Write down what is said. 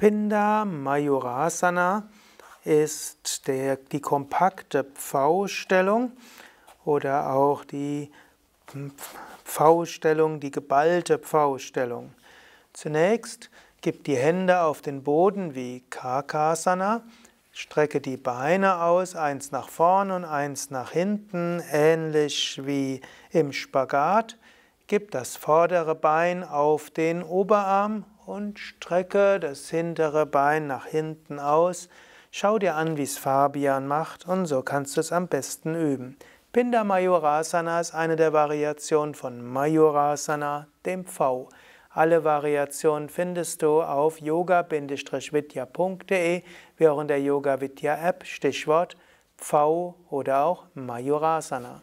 Pinda Mayurasana ist der, die kompakte Pfau-Stellung oder auch die Pfau-Stellung, die geballte Pfau-Stellung. Zunächst gib die Hände auf den Boden wie Kakasana, strecke die Beine aus, eins nach vorn und eins nach hinten, ähnlich wie im Spagat. Gib das vordere Bein auf den Oberarm und strecke das hintere Bein nach hinten aus. Schau dir an, wie es Fabian macht und so kannst du es am besten üben. Pinda Majorasana ist eine der Variationen von Majorasana, dem V. Alle Variationen findest du auf yoga-vidya.de, wie auch in der Yoga Vidya App, Stichwort V oder auch Majorasana.